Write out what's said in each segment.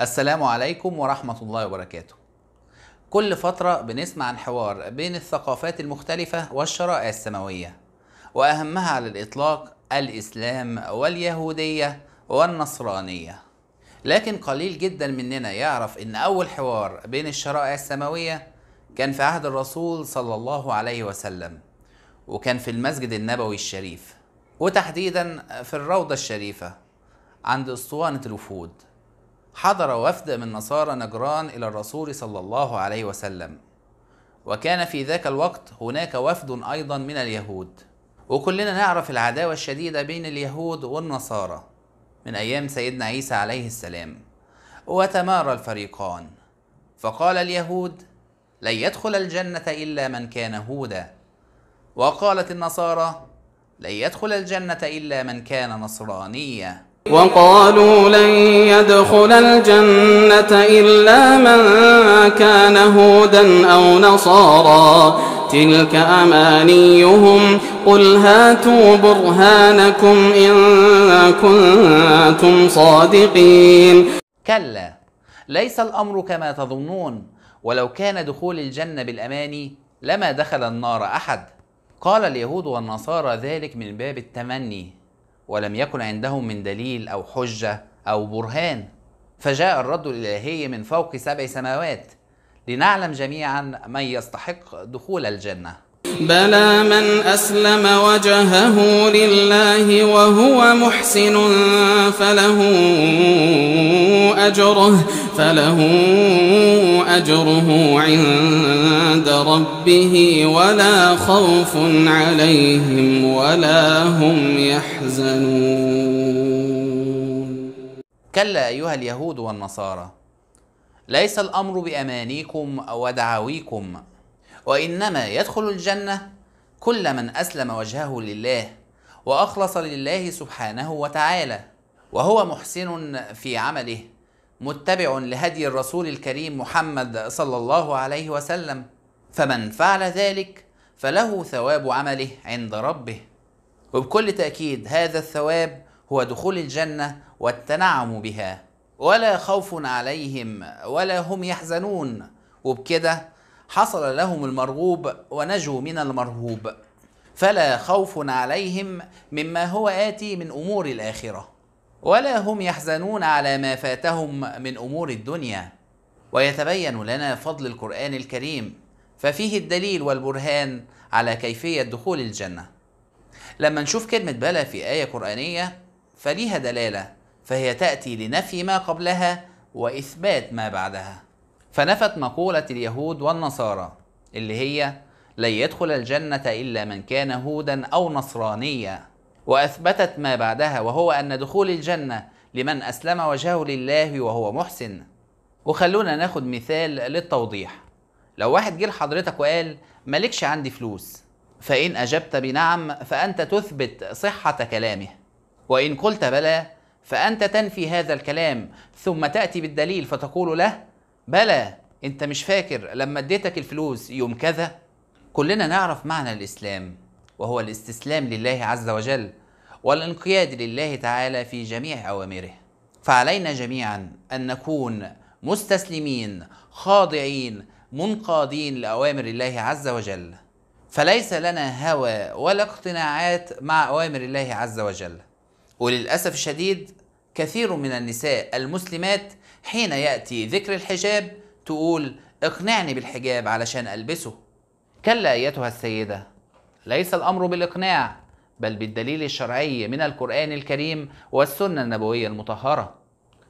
السلام عليكم ورحمة الله وبركاته كل فترة بنسمع عن حوار بين الثقافات المختلفة والشرائع السماوية وأهمها على الإطلاق الإسلام واليهودية والنصرانية لكن قليل جدا مننا يعرف ان اول حوار بين الشرائع السماوية كان في عهد الرسول صلى الله عليه وسلم وكان في المسجد النبوي الشريف وتحديدا في الروضة الشريفة عند اسطوانة الوفود حضر وفد من نصارى نجران إلى الرسول صلى الله عليه وسلم وكان في ذاك الوقت هناك وفد أيضا من اليهود وكلنا نعرف العداوة الشديدة بين اليهود والنصارى من أيام سيدنا عيسى عليه السلام وتمارى الفريقان فقال اليهود لن يدخل الجنة إلا من كان هودا وقالت النصارى لن يدخل الجنة إلا من كان نصرانيا وقالوا لن يدخل الجنة إلا من كان هودا أو نصارا تلك أمانيهم قل هاتوا برهانكم إن كنتم صادقين كلا ليس الأمر كما تظنون ولو كان دخول الجنة بالأماني لما دخل النار أحد قال اليهود والنصارى ذلك من باب التمني ولم يكن عندهم من دليل أو حجة أو برهان فجاء الرد الإلهي من فوق سبع سماوات لنعلم جميعا من يستحق دخول الجنة بلى من أسلم وجهه لله وهو محسن فله أجره فله أجره عند ربه ولا خوف عليهم ولا هم يحزنون كلا أيها اليهود والنصارى ليس الأمر بأمانيكم ودعاويكم وإنما يدخل الجنة كل من أسلم وجهه لله وأخلص لله سبحانه وتعالى وهو محسن في عمله متبع لهدي الرسول الكريم محمد صلى الله عليه وسلم فمن فعل ذلك فله ثواب عمله عند ربه وبكل تأكيد هذا الثواب هو دخول الجنة والتنعم بها ولا خوف عليهم ولا هم يحزنون وبكده حصل لهم المرغوب ونجوا من المرهوب فلا خوف عليهم مما هو آتي من أمور الآخرة ولا هم يحزنون على ما فاتهم من أمور الدنيا ويتبين لنا فضل القرآن الكريم ففيه الدليل والبرهان على كيفية دخول الجنة لما نشوف كلمة بلى في آية قرآنية فليها دلالة فهي تأتي لنفي ما قبلها وإثبات ما بعدها فنفت مقولة اليهود والنصارى اللي هي لن يدخل الجنة إلا من كان هودا أو نصرانيا وأثبتت ما بعدها وهو أن دخول الجنة لمن أسلم وجهه لله وهو محسن وخلونا ناخد مثال للتوضيح لو واحد جه لحضرتك وقال مالكش عندي فلوس فإن أجبت بنعم فأنت تثبت صحة كلامه وإن قلت بلى فأنت تنفي هذا الكلام ثم تأتي بالدليل فتقول له بلى انت مش فاكر لما اديتك الفلوس يوم كذا كلنا نعرف معنى الاسلام وهو الاستسلام لله عز وجل والانقياد لله تعالى في جميع اوامره فعلينا جميعا ان نكون مستسلمين خاضعين منقادين لاوامر الله عز وجل فليس لنا هوى ولا اقتناعات مع اوامر الله عز وجل وللاسف الشديد كثير من النساء المسلمات حين يأتي ذكر الحجاب تقول اقنعني بالحجاب علشان ألبسه كلا أيتها السيدة ليس الأمر بالإقناع بل بالدليل الشرعي من القرآن الكريم والسنة النبوية المطهرة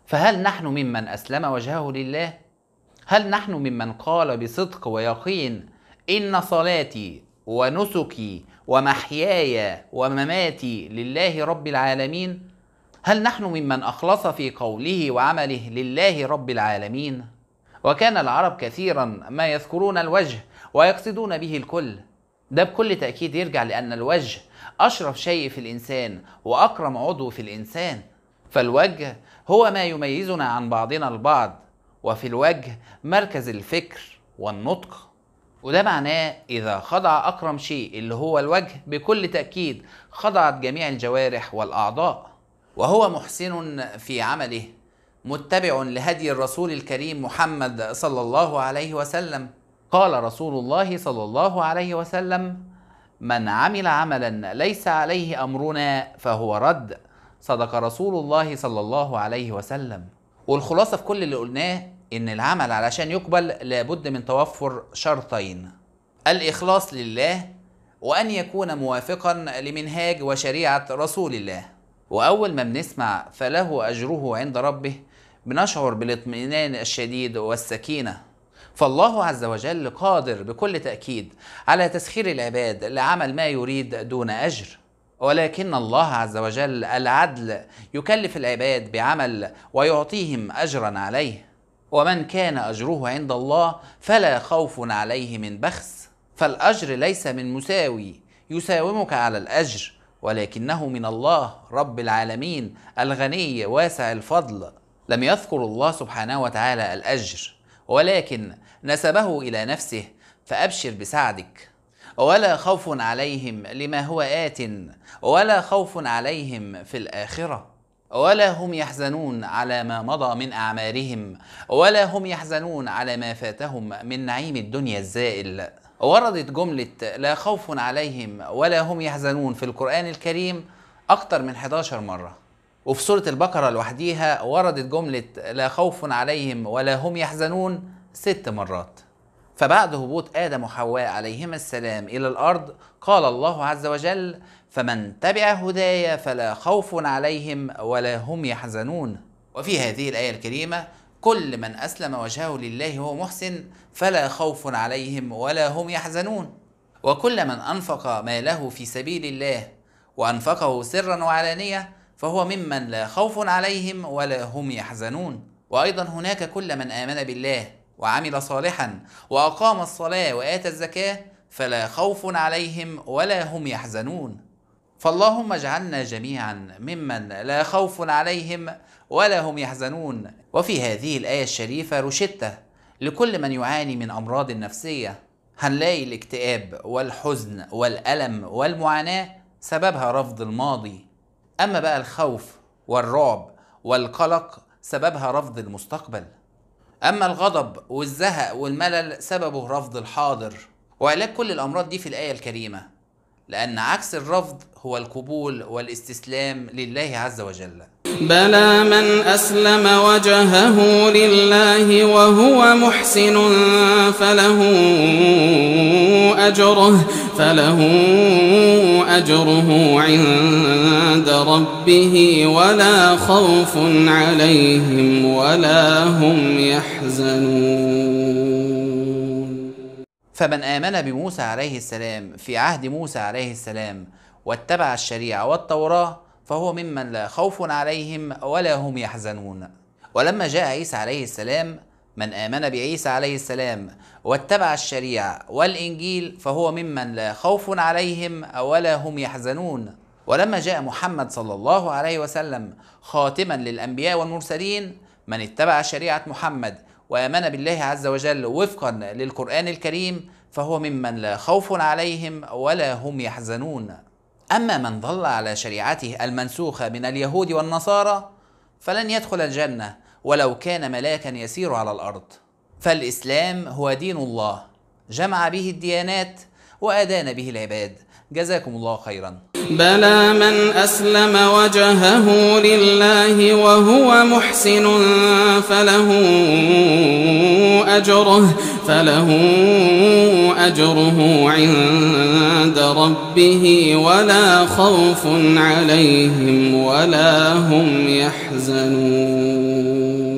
فهل نحن ممن أسلم وجهه لله؟ هل نحن ممن قال بصدق ويقين إن صلاتي ونسكي ومحياي ومماتي لله رب العالمين؟ هل نحن ممن اخلص في قوله وعمله لله رب العالمين وكان العرب كثيرا ما يذكرون الوجه ويقصدون به الكل ده بكل تاكيد يرجع لان الوجه اشرف شيء في الانسان واكرم عضو في الانسان فالوجه هو ما يميزنا عن بعضنا البعض وفي الوجه مركز الفكر والنطق وده معناه إذا خضع أكرم شيء اللي هو الوجه بكل تأكيد خضعت جميع الجوارح والأعضاء وهو محسن في عمله متبع لهدي الرسول الكريم محمد صلى الله عليه وسلم قال رسول الله صلى الله عليه وسلم من عمل عملا ليس عليه امرنا فهو رد صدق رسول الله صلى الله عليه وسلم والخلاصه في كل اللي قلناه ان العمل علشان يقبل لابد من توفر شرطين الاخلاص لله وان يكون موافقا لمنهاج وشريعه رسول الله وأول ما بنسمع فله أجره عند ربه بنشعر بالاطمئنان الشديد والسكينة فالله عز وجل قادر بكل تأكيد على تسخير العباد لعمل ما يريد دون أجر ولكن الله عز وجل العدل يكلف العباد بعمل ويعطيهم أجرا عليه ومن كان أجره عند الله فلا خوف عليه من بخس فالأجر ليس من مساوي يساومك على الأجر ولكنه من الله رب العالمين الغني واسع الفضل لم يذكر الله سبحانه وتعالى الأجر ولكن نسبه إلى نفسه فأبشر بسعدك ولا خوف عليهم لما هو آت ولا خوف عليهم في الآخرة ولا هم يحزنون على ما مضى من أعمارهم ولا هم يحزنون على ما فاتهم من نعيم الدنيا الزائل وردت جملة لا خوف عليهم ولا هم يحزنون في القرآن الكريم أكتر من 11 مرة وفي سورة البقرة لوحديها وردت جملة لا خوف عليهم ولا هم يحزنون ست مرات فبعد هبوط آدم وحواء عليهما السلام إلى الأرض قال الله عز وجل فمن تبع هداي فلا خوف عليهم ولا هم يحزنون وفي هذه الآية الكريمة كل من أسلم وجهه لله هو محسن فلا خوف عليهم ولا هم يحزنون وكل من أنفق ماله في سبيل الله وأنفقه سرا وعلانية فهو ممن لا خوف عليهم ولا هم يحزنون وأيضا هناك كل من آمن بالله وعمل صالحا وأقام الصلاة وآتى الزكاة فلا خوف عليهم ولا هم يحزنون فاللهم اجعلنا جميعا ممن لا خوف عليهم ولا هم يحزنون وفي هذه الآية الشريفة روشتة لكل من يعاني من أمراض نفسية هنلاقي الاكتئاب والحزن والألم والمعاناة سببها رفض الماضي أما بقى الخوف والرعب والقلق سببها رفض المستقبل أما الغضب والزهق والملل سببه رفض الحاضر وعلاج كل الأمراض دي في الآية الكريمة لأن عكس الرفض هو القبول والاستسلام لله عز وجل بلى من أسلم وجهه لله وهو محسن فله أجره فله أجره عند ربه ولا خوف عليهم ولا هم يحزنون فمن آمن بموسى عليه السلام في عهد موسى عليه السلام واتبع الشريعة والتوراة فهو ممن لا خوف عليهم ولا هم يحزنون ولما جاء عيسى عليه السلام من آمن بعيسى عليه السلام واتبع الشريعة والإنجيل فهو ممن لا خوف عليهم ولا هم يحزنون ولما جاء محمد صلى الله عليه وسلم خاتما للأنبياء والمرسلين من اتبع شريعة محمد وآمن بالله عز وجل وفقا للقرآن الكريم فهو ممن لا خوف عليهم ولا هم يحزنون أما من ظل على شريعته المنسوخة من اليهود والنصارى فلن يدخل الجنة ولو كان ملاكا يسير على الأرض فالإسلام هو دين الله جمع به الديانات وأدان به العباد جزاكم الله خيراً بلى من أسلم وجهه لله وهو محسن فله أجره فله أجره عند ربه ولا خوف عليهم ولا هم يحزنون